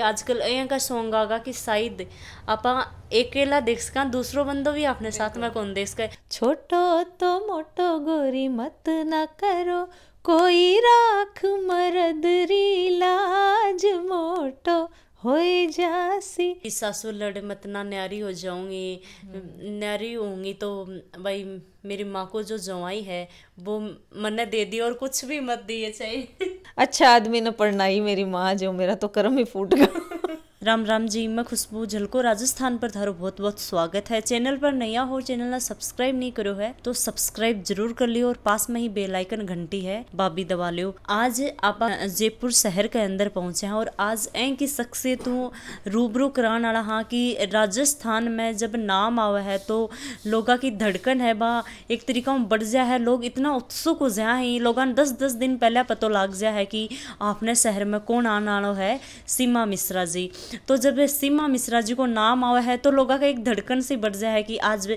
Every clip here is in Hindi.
आजकल अयं का सोंग आगा कि शायद अपा एकेला देख सक दूसरो बंदो भी अपने साथ में कौन देख सका छोटो तो मोटो गोरी मत ना करो कोई राख मरद रीलाज मोटो होए जासी सासुर लड़े मत ना न्यारी हो जाऊंगी न्यारी होंगी तो भाई मेरी माँ को जो जवाई है वो मन दे दी और कुछ भी मत दिए चाहिए अच्छा आदमी ने पढ़ना ही मेरी माँ जो मेरा तो कर्म ही फूट गया राम राम जी मैं खुशबू झलको राजस्थान पर थारो बहुत बहुत स्वागत है चैनल पर नया हो चैनल ना सब्सक्राइब नहीं करो है तो सब्सक्राइब जरूर कर लियो और पास में ही बेल आइकन घंटी है बाबी दबा लियो आज आप जयपुर शहर के अंदर पहुंचे हैं और आज ए की शख्सियत रूबरू कराने वाला हाँ कि राजस्थान में जब नाम आवा है तो लोगा की धड़कन है बा एक तरीका बढ़ जा है लोग इतना उत्सुक हो जाए हैं लोगों ने दस दस दिन पहले पता लग जा है कि आपने शहर में कौन आने वाला है सीमा मिश्रा जी तो जब सीमा मिश्रा जी को नाम आवा है तो लोगों का एक धड़कन से बढ़ जाए कि आज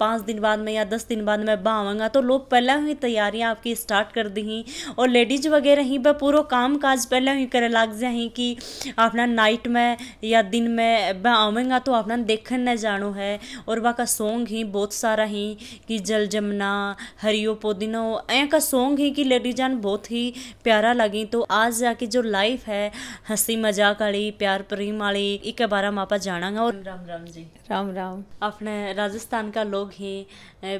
पाँच दिन बाद में या दस दिन बाद में बा आवांगा तो लोग पहले ही तैयारियाँ आपकी स्टार्ट कर दी और लेडीज वगैरह ही वह पूरा काम काज पहले ही करे लाग जा ही कि अपना नाइट में या दिन में बा आवेंगा तो अपना देखन न जानो है और वहाँ का सॉन्ग ही बहुत सारा ही कि जल जमना हरियो पोदिनो ऐ का सॉन्ग ही कि लेडीज जान बहुत ही प्यारा लगी तो आज जाके जो लाइफ है हंसी मजाक वाली प्यार पर रीम वाली एक बार हम आप जाना और राम राम जी राम राम अपने राजस्थान का लोग ही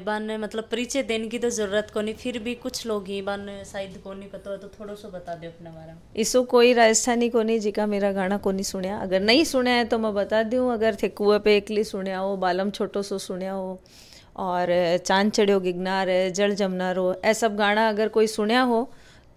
बन मतलब परिचय देने की तो जरूरत को नहीं फिर भी कुछ लोग ही बन शायद को नहीं पता तो थोड़ा सो बता दो अपने बारे में इसो कोई राजस्थानी को नहीं जी का मेरा गाना को नहीं सुनया अगर नहीं सुना है तो मैं बता दूँ अगर थे कुए पे एकली सुनया हो बालम छोटो सो सुनया हो और चांद चढ़ो गिगनार जल जमनार हो ऐसा गाना अगर कोई सुनया हो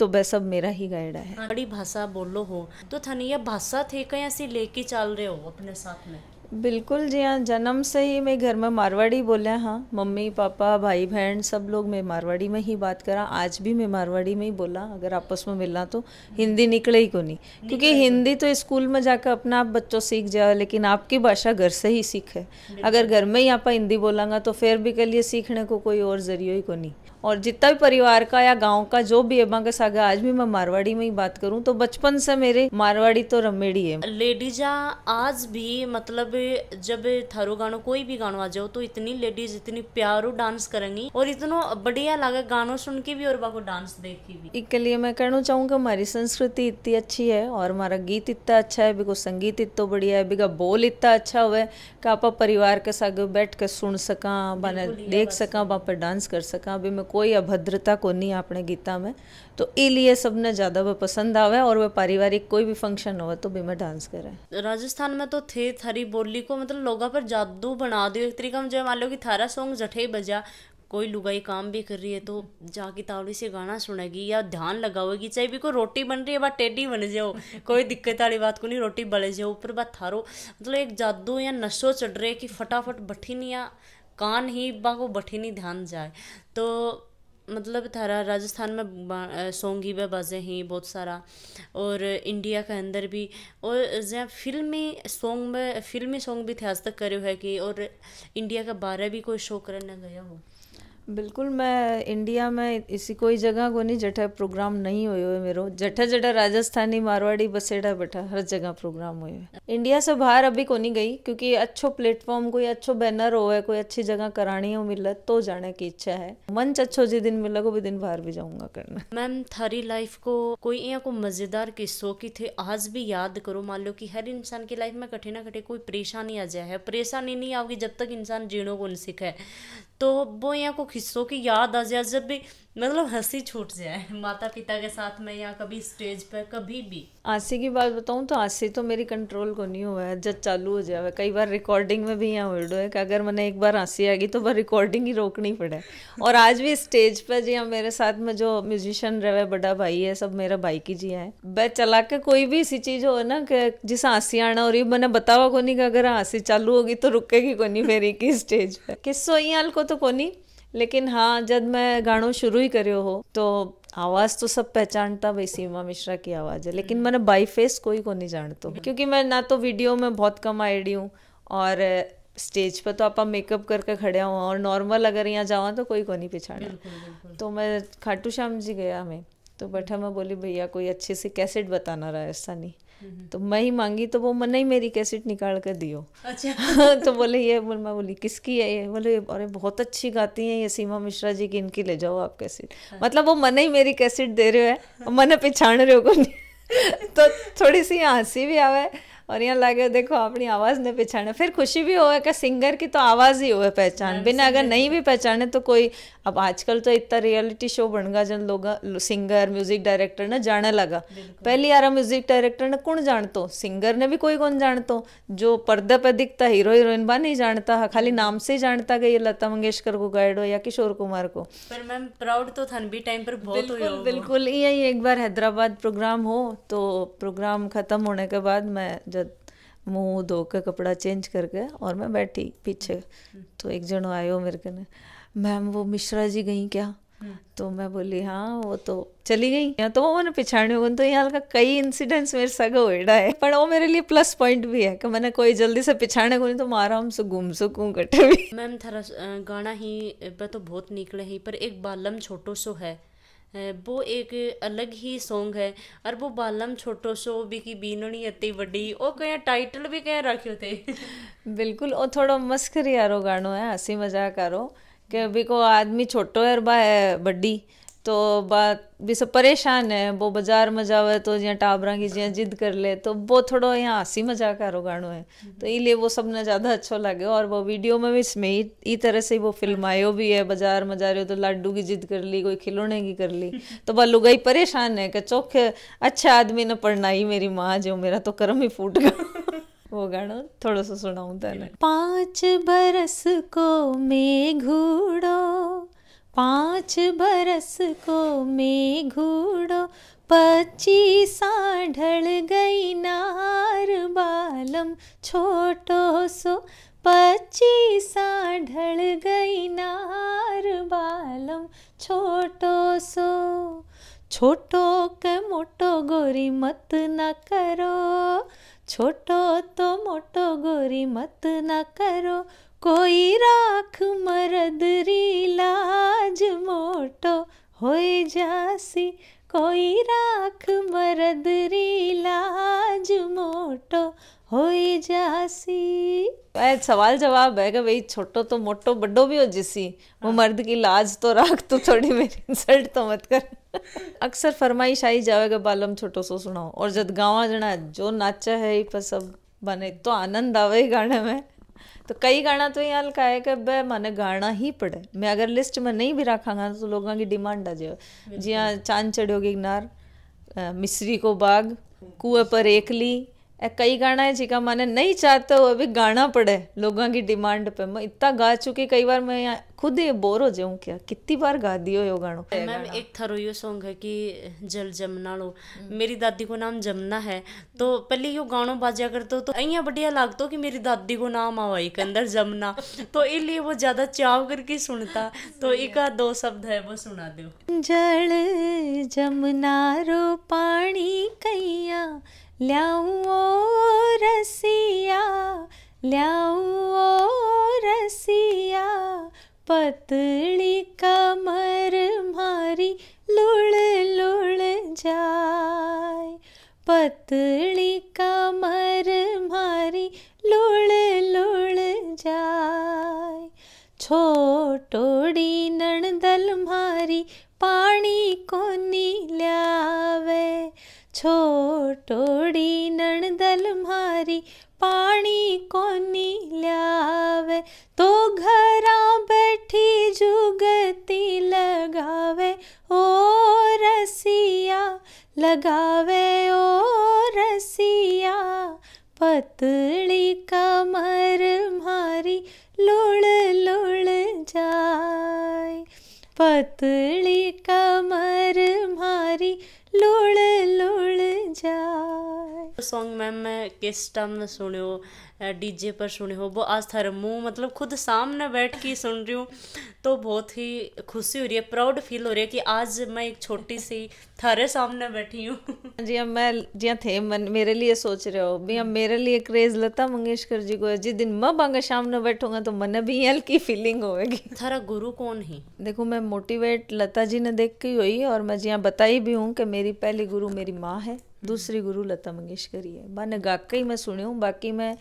तो બસ અબ मेरा ही गाइड है बड़ी भाषा बोलो हो तो थनिया भाषा थे कहीं ऐसी लेके चल रहे हो अपने साथ में बिल्कुल जी हाँ जन्म से ही मैं घर में मारवाड़ी बोलिया हाँ मम्मी पापा भाई बहन सब लोग मैं मारवाड़ी में ही बात करा आज भी मैं मारवाड़ी में ही बोला अगर आपस में मिलना तो हिंदी निकले ही को नहीं क्योंकि हिंदी तो स्कूल में जाकर अपना आप बच्चों सीख जाओ लेकिन आपकी भाषा घर से ही सीखे अगर घर में ही आप हिंदी बोलांगा तो फिर भी के लिए सीखने को कोई और जरियो ही को नहीं और जितना भी परिवार का या गांव का जो भी अम्मा का सागा आज भी मैं मारवाड़ी में ही बात करूं तो बचपन से मेरे मारवाड़ी तो रमेड़ी है लेडीजा आज भी मतलब जब थारो गानो कोई भी गानो आ जाओ तो इतनी लेडीज इतनी प्यारो डांस करेंगी और इतना बढ़िया लगा गानों सुन के भी और बाको डांस देख के भी इसके लिए मैं कहना की हमारी संस्कृति इतनी अच्छी है और हमारा गीत इतना अच्छा है बिको संगीत इतना बढ़िया है बिका बोल इतना अच्छा हुआ है कि आप परिवार के साथ बैठ कर सुन सका देख सका वहां पर डांस कर सका अभी मैं कोई કોઈ અભદ્રતા કોની આપણે ગીતામાં તો એ लिए सबने ज़्यादा वह पसंद आवे और वह पारिवारिक कोई भी फंक्शन हो तो भी मैं डांस करे राजस्थान में तो थे थरी बोली को मतलब लोगों पर जादू बना दियो एक तरीका मुझे मान लो कि थारा सॉन्ग जठे बजा कोई लुगाई काम भी कर रही है तो जाके तावड़ी से गाना सुनेगी या ध्यान लगाओगी चाहे भी कोई रोटी बन रही है बात टेडी बन जाओ कोई दिक्कत वाली बात को नहीं रोटी बले जाओ ऊपर बात थारो मतलब एक जादू या नशो चढ़ रहे कि फटाफट बठिनिया कान ही बाको को नहीं ध्यान जाए तो मतलब थारा राजस्थान में सोंगी ही बाजे हैं बहुत सारा और इंडिया के अंदर भी और जहाँ फिल्मी सॉन्ग में फिल्मी सॉन्ग भी थे आज तक करे हुए कि और इंडिया का बारह भी कोई शो करने गया हो बिल्कुल मैं इंडिया में इसी कोई जगह को नहीं जठा प्रोग्राम नहीं हुए मेरे जठा जठा राजस्थानी मारवाड़ी बसेड़ा बैठा हर जगह प्रोग्राम हुए इंडिया से बाहर अभी को नहीं गई क्योंकि अच्छो प्लेटफॉर्म कोई अच्छो बैनर हो है कोई अच्छी जगह करानी हो मिले तो जाने की इच्छा है मंच अच्छो जी दिन मिला को भी दिन बाहर भी जाऊंगा करना मैम थारी लाइफ को कोई यहाँ को मजेदार किस्सों की थे आज भी याद करो मान लो की हर इंसान की लाइफ में कठे ना कठे कोई परेशानी आ जाए परेशानी नहीं आओगी जब तक इंसान जीणों को नहीं सीखे तो वो यहाँ को खिस्सों की याद आ जाए जब भी मतलब हंसी छूट जाए माता पिता के साथ में या कभी स्टेज पर कभी भी आंसी की बात बताऊं तो आंसी तो मेरी कंट्रोल को नहीं हुआ है जब चालू हो जाए कई बार रिकॉर्डिंग में भी यहाँ उल्डो है कि अगर मैंने एक बार आंसी आ गई तो वह रिकॉर्डिंग ही रोकनी पड़े और आज भी स्टेज पर जी हम मेरे साथ में जो म्यूजिशियन रहे बड़ा भाई है सब मेरा भाई की जी है वह चला के कोई भी ऐसी चीज़ हो ना कि जिस आंसी आना हो रही मैंने बतावा को नहीं कि अगर आंसी चालू होगी तो रुकेगी को नहीं मेरी की स्टेज पर किस्सो को तो को नहीं लेकिन हाँ जब मैं गाना शुरू ही करो हो तो आवाज़ तो सब पहचानता भाई सीमा मिश्रा की आवाज़ है लेकिन हम्म। मैंने बाई फेस कोई को नहीं जानते क्योंकि मैं ना तो वीडियो में बहुत कम आईडी हूँ और स्टेज पर तो आप मेकअप करके खड़े हो और नॉर्मल अगर यहाँ जावा तो कोई को नहीं पिछाड़ा तो मैं खाटू श्याम जी गया हमें तो बैठा मैं बोली भैया कोई अच्छे से कैसेट बताना रहा ऐसा नहीं तो मैं ही मांगी तो वो मना ही मेरी कैसेट निकाल कर दियो अच्छा तो बोले ये बोल मैं बोली किसकी है ये बोले अरे बहुत अच्छी गाती हैं ये सीमा मिश्रा जी की इनकी ले जाओ आप कैसेट हाँ। मतलब वो मना ही मेरी कैसेट दे रहे हो है और मैंने पहचान रहे हो को तो थोड़ी सी हंसी भी है और यहाँ लगे देखो अपनी आवाज़ ने पहचाने फिर खुशी भी हो कि सिंगर की तो आवाज़ ही हो पहचान हाँ, बिना अगर नहीं भी पहचाने तो कोई अब आजकल तो इतना रियलिटी शो बन गया जन लोग सिंगर म्यूजिक डायरेक्टर ने जाने लगा पहली यार म्यूजिक डायरेक्टर ने कौन जान तो सिंगर ने भी कोई कौन जान तो जो पर्दा पर दिखता हीरो हीरोइन बा नहीं जानता खाली नाम से ही जानता कि ये लता मंगेशकर को गाइड हो या किशोर कुमार को पर मैम प्राउड तो भी टाइम पर बहुत बिल्कुल बिल्कुल यही एक बार हैदराबाद प्रोग्राम हो तो प्रोग्राम खत्म होने के बाद मैं मुँह धो के कपड़ा चेंज करके और मैं बैठी पीछे तो एक जन आयो मेरे कने मैम वो मिश्रा जी गई क्या तो मैं बोली हाँ वो तो चली गई या तो वो मैंने पिछाड़ी तो यहाँ का कई इंसिडेंट्स मेरे सग होड़ा है पर वो मेरे लिए प्लस पॉइंट भी है कि मैंने कोई जल्दी से पिछाड़ने को नहीं तो मैं आराम से घूम सकूँ कटे भी मैम थारा गाना ही तो बहुत निकले ही पर एक बालम छोटो सो है वो एक अलग ही सॉन्ग है और वो बालम छोटो सो भी की बीनोनी अति वडी ओ कया टाइटल भी कया रखे थे बिल्कुल ओ थोड़ा मस्करी यारो गानो है हंसी मजाक करो के को आदमी छोटो है और बा तो बात भी सब परेशान है वो बाजार में जावे तो जहाँ टाबरा की जिया जिद कर ले तो वो थोड़ो यहाँ हंसी मजाक आरो गाणो है तो हम्म। इसलिए वो सबने ज़्यादा अच्छा लगे और वो वीडियो में भी इसमें ही तरह से वो फिल्म हाँ। आयो भी है बाजार में जा रहे हो तो लाडू की जिद कर ली कोई खिलौने की कर ली तो वह लुगाई परेशान है कि चौखे अच्छे आदमी ने पढ़ना ही मेरी माँ जो मेरा तो कर्म ही फूट गया वो गाना थोड़ा सा सुनाऊ पाँच बरस को मैं घूड़ो पाँच बरस को मैं घूड़ो पच्चीसा ढल गई नार बालम छोटो सो पच्चीस ढल गई नार बालम छोटो सो छोटो के मोटो गोरी मत न करो छोटो तो मोटो गोरी मत न करो कोई राख મરદ રી मोटो મોટો હોય જાસી કોઈ રાખ મરદ રી લાજ મોટો હોય જાસી है कि भाई छोटो तो मोटो बड्डो भी हो जिसी वो हाँ। मर्द की लाज तो राख तो थोड़ी मेरी इंसल्ट तो मत कर अक्सर फरमाइश आई जाएगा बालम छोटो सो सुनाओ और जद गाँव जना जो नाचा है ही पर सब बने तो आनंद आवे गाने में तो कई गाना तो यहाँ का है कि भाई माने गाना ही पड़े मैं अगर लिस्ट में नहीं भी रखा गाना तो लोगों की डिमांड आ जाए जी हाँ, चांद चढ़ोगे गिनार मिस्री को बाग कुएं पर एकली ए कई गाना है जी का नहीं चाहते हो अभी गाना पड़े लोगों की डिमांड पे मैं इतना गा चुकी कई बार मैं खुद ही बोर हो जाऊं क्या कितनी बार गा दियो यो गानो मैम एक थरो यो सॉन्ग है कि जल जमना लो मेरी दादी को नाम जमना है तो पहले यो गानो बाजा करते दो तो अहिया बढ़िया लागतो कि मेरी दादी को नाम आवाई के अंदर जमना तो इसलिए वो ज्यादा चाव करके सुनता तो एक दो शब्द है वो सुना दो जल जमना रो पानी कैया ल्याओ रसिया ल्याओ रसिया पतली कमर मारी लुड़ लुड़ जाए पतली कमर मारी लुड़ लुड़ जाए छोटोड़ी नण टोड़ी नणदल मारी पानी को लावे तो घरा बैठी जुगती लगावे ओ रसिया लगावे ओ रसिया पतली कमर मारी लुड़ लुड़ जाए पतली कमर मारी लुड़ सॉन्ग मैम मैं किस टाइम ने सुने हो डीजे पर सुने हो वो आज थारे मुँह मतलब खुद सामने बैठ के सुन रही हूँ तो बहुत ही खुशी हो रही है प्राउड फील हो रही है कि आज मैं एक छोटी सी थारे सामने बैठी हूँ हाँ जी हम मैं जी हाँ, थे मन मेरे लिए सोच रहे हो भी हम मेरे लिए क्रेज लता मंगेशकर जी को है जिस दिन मैं बांगा सामने बैठूंगा तो मन भी हल्की फीलिंग होगी थारा गुरु कौन है देखो मैं मोटिवेट लता जी ने देख के हुई और मैं जी हाँ, बताई भी हूँ कि मेरी पहली गुरु मेरी माँ है दूसरी गुरु लता मंगेशकर ही है मैंने गाक ही मैं सुनी हूँ बाकी मैं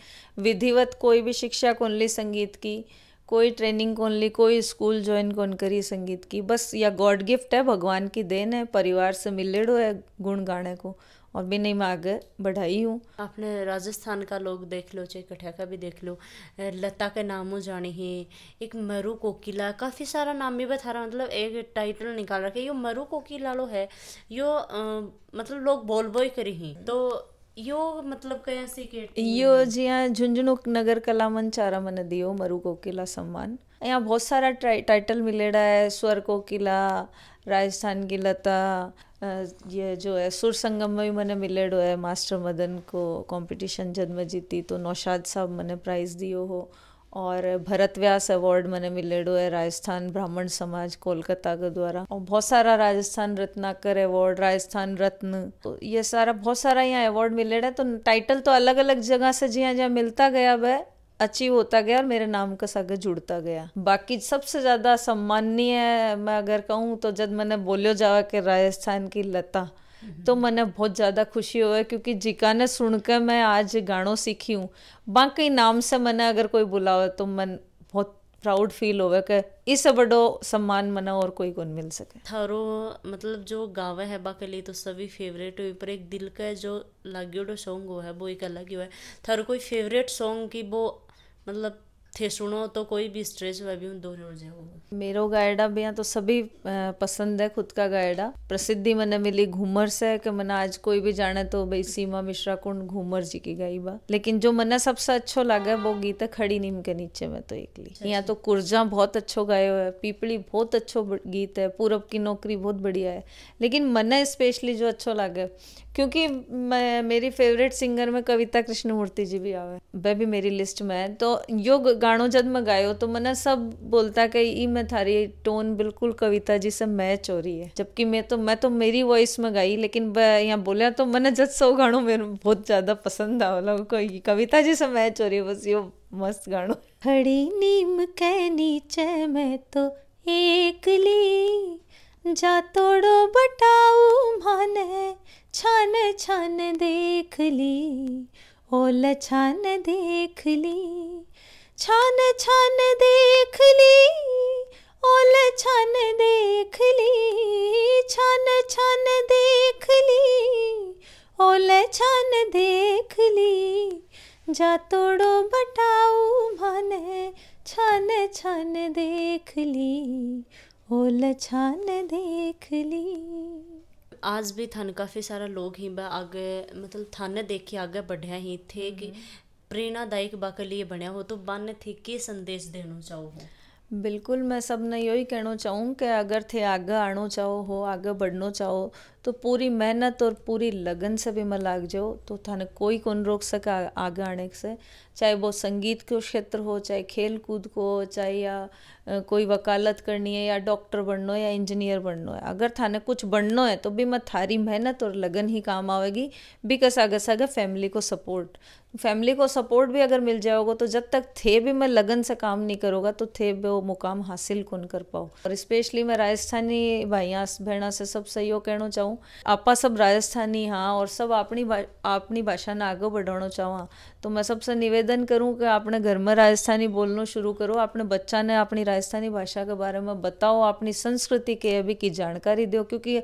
विधिवत कोई भी शिक्षा कौन ली संगीत की कोई ट्रेनिंग कौन ली कोई स्कूल ज्वाइन कौन करी संगीत की बस या गॉड गिफ्ट है भगवान की देन है परिवार से मिलेड़ो है गुण गाने को और भी नहीं मैं आगे बढ़ाई हूँ आपने राजस्थान का लोग देख लो चाहे कठिया का भी देख लो लता के नामों जाने ही एक मरु कोकिला काफ़ी सारा नाम भी बता रहा मतलब एक टाइटल निकाल रखे यो मरु कोकिला लो है यो आ, मतलब लोग बोल बोई करी ही तो यो मतलब कया सीखेट यो हाँ झुंझुनू नगर कला मन चारा मन दियो मरु कोकिला सम्मान यहाँ बहुत सारा टाइटल मिलेड़ा है स्वर कोकिला राजस्थान की लता ये जो है सुर संगम में मैंने मिलेड़ो है मास्टर मदन को कंपटीशन जन्म जीती तो नौशाद साहब मैंने प्राइज़ दियो हो और भरत व्यास अवार्ड मैंने मिलेड़ो है राजस्थान ब्राह्मण समाज कोलकाता के द्वारा और बहुत सारा राजस्थान रत्नाकर अवार्ड राजस्थान रत्न तो ये सारा बहुत सारा यहाँ अवार्ड मिलेड़ा है तो टाइटल तो अलग अलग जगह से जी जहाँ मिलता गया वह अचीव होता गया और मेरे नाम का सगा जुड़ता गया बाकी सबसे ज़्यादा सम्माननीय मैं अगर कहूँ तो जब मैंने बोलियो जावा के राजस्थान की लता तो मैंने बहुत ज़्यादा खुशी हुआ क्योंकि जिका ने सुनकर मैं आज गानों सीखी हूँ बाकी नाम से मैंने अगर कोई बुला तो मन बहुत प्राउड फील होवे के इस बड़ो सम्मान मना और कोई कौन मिल सके थारो मतलब जो गावे है बाके लिए तो सभी फेवरेट हुई पर एक दिल का जो लागियोडो सॉन्ग हुआ है वो एक अलग ही हुआ है थारो कोई फेवरेट सॉन्ग की वो मतलब थे सुनो तो कोई भी स्ट्रेस हुआ भी उन दूर हो जाओ मेरो गायडा भी यहाँ तो सभी पसंद है खुद का गायडा प्रसिद्धि मैंने मिली घूमर से कि मैंने आज कोई भी जाने तो भाई सीमा मिश्रा कुंड घूमर जी की गाई बा लेकिन जो मैंने सबसे अच्छो लगा वो गीत है खड़ी नीम के नीचे में तो एक ली अच्छा, यहाँ अच्छा। तो कुर्जा बहुत अच्छो गायो है पीपली बहुत अच्छो गीत है पूरब की नौकरी बहुत बढ़िया है लेकिन मैंने स्पेशली जो अच्छो लगे क्योंकि मैं मेरी फेवरेट सिंगर में कविता कृष्णमूर्ति जी भी आवे वह भी मेरी लिस्ट में है तो यो गानों जब मैं गायो तो मैंने सब बोलता कि ई मैं थारी टोन बिल्कुल कविता जी से मैच हो रही है जबकि मैं तो मैं तो मेरी वॉइस में गाई लेकिन वह यहाँ बोलिया तो मैंने जब सौ गाणो मेरे बहुत ज़्यादा पसंद आवा कविता जी से मैच हो रही है बस यो मस्त गाणो हड़ी नीम के नीचे मैं तो एक ली जा तोड़ो बटाऊ माने छान छान देख ली ओल छान देख ली छान छान देख ली ओल छान देख ली छान छान देख ली ओल छान देख ली जा तोड़ो बटाऊ मन छान छान देख ली ओल छान देख ली आज भी थन काफ़ी सारा लोग ही आगे मतलब थन देख के आगे बढ़िया ही थे हम्म। कि प्रेरणादायक बा लिए बनया हो तो बन थे के संदेश देना चाहो हो बिल्कुल मैं सब ने यही कहना चाहूँ कि अगर थे आगे आना चाहो हो आगे बढ़ना चाहो तो पूरी मेहनत और पूरी लगन से भी मैं लाग जाओ तो थाने कोई कौन रोक सके आगे आने से चाहे वो संगीत के क्षेत्र हो चाहे खेल कूद को हो चाहे या कोई वकालत करनी है या डॉक्टर बनना है या इंजीनियर बनना है अगर थाने कुछ बनना है तो भी मैं थारी मेहनत और लगन ही काम आवेगी बिकस आगे से आगे फैमिली को सपोर्ट फैमिली को सपोर्ट भी अगर मिल जाओगे तो जब तक थे भी मैं लगन से काम नहीं करूँगा तो थे भी वो मुकाम हासिल कौन कर पाओ और स्पेशली मैं राजस्थानी भाइयाँ बहना से सब सहयोग कहना चाहूँ હું આપા સબ રાજસ્થાની હા ઓર अपनी આપણી भाषा ने आगे बढ़ाना चाहवा तो मैं सबसे निवेदन करूँ कि आपने घर में राजस्थानी बोलना शुरू करो अपने बच्चा ने अपनी राजस्थानी भाषा के बारे में बताओ अपनी संस्कृति के अभी की जानकारी दो क्योंकि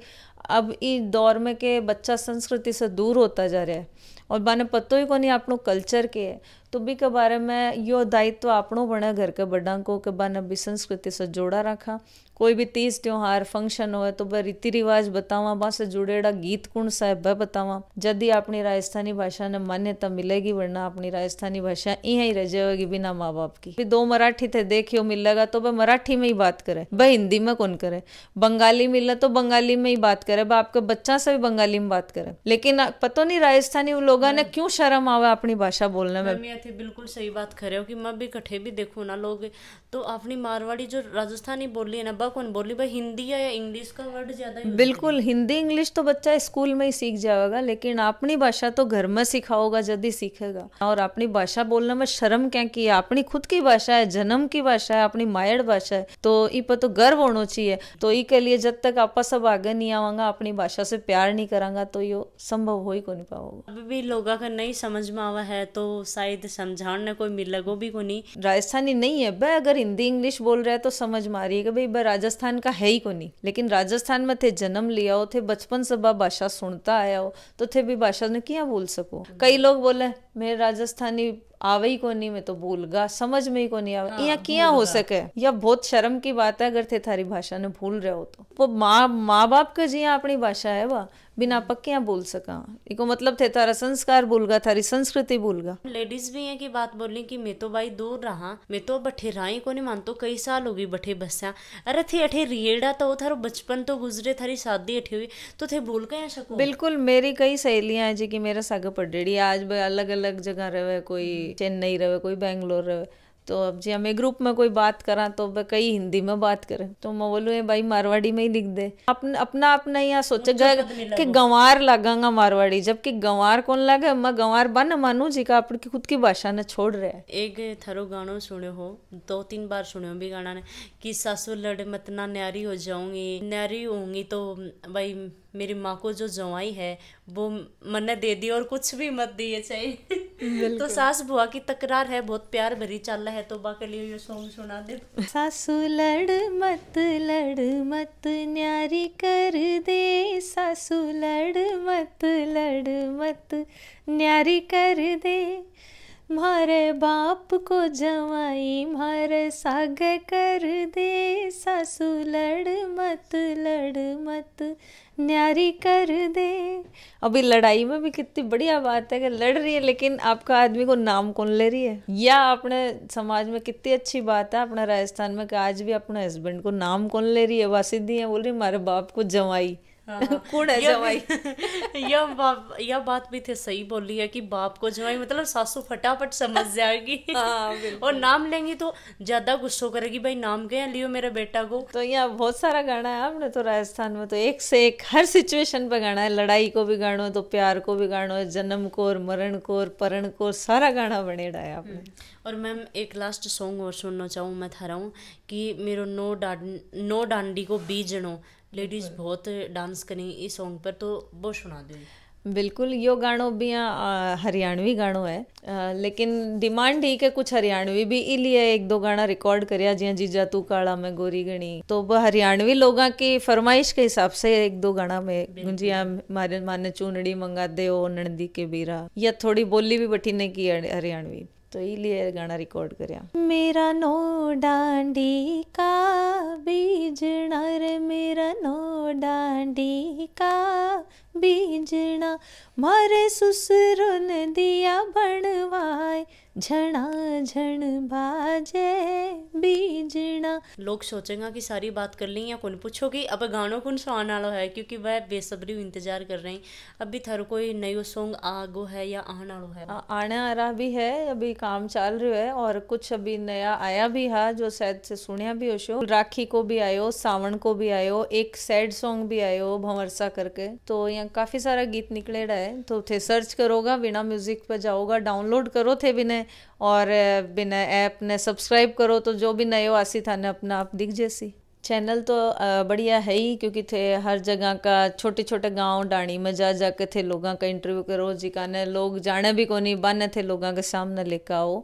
अब इस दौर में के बच्चा संस्कृति से दूर होता जा रहा है और बाने पता ही कोनी अपनो कल्चर के है तो भी के बारे में यो दायित्व अपनो बने घर के बड़ा को के बाने भी संस्कृति से जोड़ा रखा कोई भी तीज त्योहार फंक्शन हो तो भाई रीति रिवाज बतावा बस जुड़ेड़ा गीत कुण सा वह बतावा यदि अपनी राजस्थानी भाषा ने मान्यता मिलेगी वरना अपनी राजस्थानी भाषा यहाँ ही रह जाएगी बिना माँ बाप की भी दो मराठी थे देखियो मिलेगा तो वह मराठी में ही बात करे वह हिंदी में कौन करे बंगाली मिले तो बंगाली में ही बात करे वह आपके बच्चा से भी बंगाली में बात करे लेकिन पता नहीं राजस्थानी लोग लोगों ने क्यों शर्म आवे अपनी भाषा बोलने में मैं थी बिल्कुल सही बात कर रहे हो कि मैं भी कठे भी देखूँ ना लोग तो अपनी मारवाड़ी जो राजस्थानी बोली है ना बा कौन बोली भाई हिंदी या इंग्लिश का वर्ड ज्यादा बिल्कुल हिंदी इंग्लिश तो बच्चा स्कूल में ही सीख जाएगा लेकिन अपनी भाषा तो घर में सिखाओगा जब ही सीखेगा और अपनी भाषा बोलने में शर्म क्या की अपनी खुद की भाषा है जन्म की भाषा है अपनी मायड़ भाषा है तो ई पर तो गर्व होना चाहिए तो ई के लिए जब तक आप सब आगे नहीं आवागा अपनी भाषा से प्यार नहीं करांगा तो यो संभव हो ही को नहीं पाओगे अभी भी लोगों का नहीं समझ में आवा है तो शायद समझाने ने कोई मिलगो भी को नहीं राजस्थानी नहीं है भाई अगर हिंदी इंग्लिश बोल रहा है तो समझ में आ रही है कि भाई भाई राजस्थान का है ही को नहीं लेकिन राजस्थान में थे जन्म लिया हो थे बचपन से बा भाषा सुनता आया हो तो थे भी भाषा ने क्या बोल सको कई लोग बोले मेरे राजस्थानी आवे ही को नहीं मैं तो भूल गा समझ में ही को नहीं आवा हाँ, यहाँ क्या हो सके या बहुत शर्म की बात है अगर थे थारी भाषा ने भूल रहे हो तो वो माँ माँ बाप का जी अपनी भाषा है वह बिना पक्के बोल सका इको मतलब थे थारा संस्कार भूल गा थारी संस्कृति भूल गा लेडीज भी है की बात बोली की मैं तो भाई दूर रहा मैं तो बठे राय को नहीं मानतो कई साल होगी बठे बसा अरे थे अठे रियेड़ा तो थारो बचपन तो गुजरे थारी शादी अठे हुई तो थे भूल गए सको बिल्कुल मेरी कई सहेलियां है जी की मेरा साग पड़ेड़ी आज अलग अलग जगह रहे कोई चेन्नई रहे कोई बैंगलोर रहे तो अब जी हमें ग्रुप में कोई बात करा तो कई हिंदी में बात करे तो मैं बोलू भाई मारवाड़ी में ही लिख दे अपन अपना अपना यहाँ सोचेगा तो कि गंवार लगांगा मारवाड़ी जबकि गंवार कौन लगे मैं गंवार बन मानू जी का अपनी खुद की भाषा ने छोड़ रहे एक थरु गानो सुने हो दो तीन बार सुने हो भी गाना ने कि सासू लड़े मतना न्यारी हो जाऊंगी न्यारी होंगी तो भाई मेरी माँ को जो जवाई है वो मन्नत दे दी और कुछ भी मत दिए चाहिए तो सास बुआ की तकरार है बहुत प्यार भरी चल है तो बा लिए ये सॉन्ग सुना दे सासू लड़ मत लड़ मत न्यारी कर दे सासु लड़ मत लड़ मत न्यारी कर दे मारे बाप को जवाई मारे साग कर दे सासू लड़ मत लड़ मत न्यारी कर दे अभी लड़ाई में भी कितनी बढ़िया बात है कि लड़ रही है लेकिन आपका आदमी को नाम कौन ले रही है या अपने समाज में कितनी अच्छी बात है अपने राजस्थान में कि आज भी अपने हस्बैंड को नाम कौन ले रही है वासिदी है बोल रही मारे बाप को जवाई हाँ। कौन है जवाई यह बाप यह बात भी थे सही बोली है कि बाप को जवाई मतलब सासू फटाफट समझ जाएगी हाँ, और नाम लेंगी तो ज्यादा गुस्सा करेगी भाई नाम क्या लियो मेरे बेटा को तो यहाँ बहुत सारा गाना है आपने तो राजस्थान में तो एक से एक हर सिचुएशन पे गाना है लड़ाई को भी है तो प्यार को भी गानो है जन्म को और मरण को और परण को और सारा गाना बनेड़ा है आपने हम्म। और मैम एक लास्ट सॉन्ग और सुनना चाहूँ मैं थारा हूँ कि मेरे नो नो डांडी को बीजनो लेडीज़ बहुत डांस करी इस सॉन्ग पर तो बहुत सुना दो बिल्कुल यो गानो भी यहाँ हरियाणवी गानो है आ, लेकिन डिमांड ठीक है कुछ हरियाणवी भी इलिए एक दो गाना रिकॉर्ड करिया जिया जीजा तू काला में गोरी गणी तो वह हरियाणवी लोगों की फरमाइश के हिसाब से एक दो गाना में गुंजिया मारे माने चूनड़ी मंगा दे ओ नंदी के बीरा या थोड़ी बोली भी बठीने की हरियाणवी તો એ લીએ ગાણા રેકોર્ડ કર્યા મેરા નો દાંડી કા બીજણર મેરા નો દાંડી કા बीजना मारे ससुर ने दिया बनवाए झणा झण बाजे बीजना लोग सोचेंगे कि सारी बात कर ली या कौन पूछोगे अब गानों कौन सो वाला है क्योंकि वह बेसब्री इंतजार कर रहे हैं अभी थर कोई नयो सॉन्ग आगो है या आने वाला है आने रहा भी है अभी काम चल रहा है और कुछ अभी नया आया भी है जो शायद से सुनिया भी होशो राखी को भी आयो सावन को भी आयो एक सैड सॉन्ग भी आयो भंवरसा करके तो यहाँ यहाँ काफ़ी सारा गीत निकले रहा है तो थे सर्च करोगा बिना म्यूज़िक पर जाओगा डाउनलोड करो थे बिना और बिना ऐप ने सब्सक्राइब करो तो जो भी नए हो आसी था ने अपना आप दिख जैसी चैनल तो बढ़िया है ही क्योंकि थे हर जगह का छोटे छोटे गांव डाणी में जा जाके थे लोगों का इंटरव्यू करो जी का लोग जाने भी कोनी बन थे लोगों के सामने लेकर आओ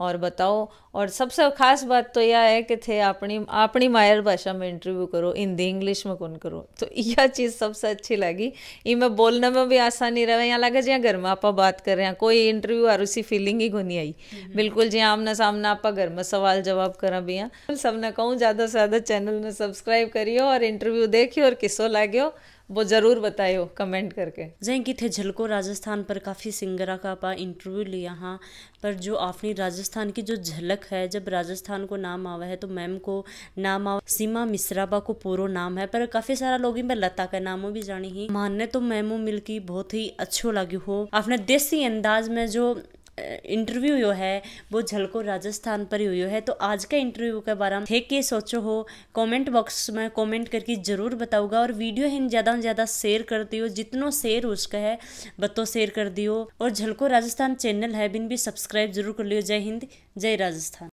और बताओ और सबसे खास बात तो यह है कि थे अपनी अपनी मायर भाषा में इंटरव्यू करो हिंदी इंग्लिश में कौन करो तो यह चीज़ सबसे अच्छी लगी ये मैं बोलने में भी आसानी रहे यहाँ लगे जहाँ घर में आप बात कर रहे हैं कोई इंटरव्यू और उसी फीलिंग ही को नहीं आई हम्म। बिल्कुल जी आमना सामना आप घर में सवाल जवाब करा भी हाँ सबने कहूँ ज़्यादा से ज़्यादा चैनल ने सब्सक्राइब करियो और इंटरव्यू देखियो और किस्सो लागो वो ज़रूर बतायो कमेंट करके जैं कि थे झलको राजस्थान पर काफ़ी सिंगरा का पा इंटरव्यू लिया हाँ पर जो आपने राजस्थान की जो झलक है जब राजस्थान को नाम आवा है तो मैम को नाम आवा सीमा मिश्राबा को पूरा नाम है पर काफ़ी सारा लोग मैं लता का नामो भी जानी ही हाँ। मानने तो मैमो मिल की बहुत ही अच्छो लगी हो हाँ। आपने देसी अंदाज में जो इंटरव्यू जो है वो झलको राजस्थान पर ही हुई है तो आज का इंटरव्यू के बारे में थे के सोचो हो कमेंट बॉक्स में कमेंट करके ज़रूर बताऊंगा और वीडियो इन ज़्यादा से ज़्यादा शेयर कर दियो जितनो शेयर उसका है बतो शेयर कर दियो और झलको राजस्थान चैनल है बिन भी सब्सक्राइब जरूर कर लियो जय हिंद जय राजस्थान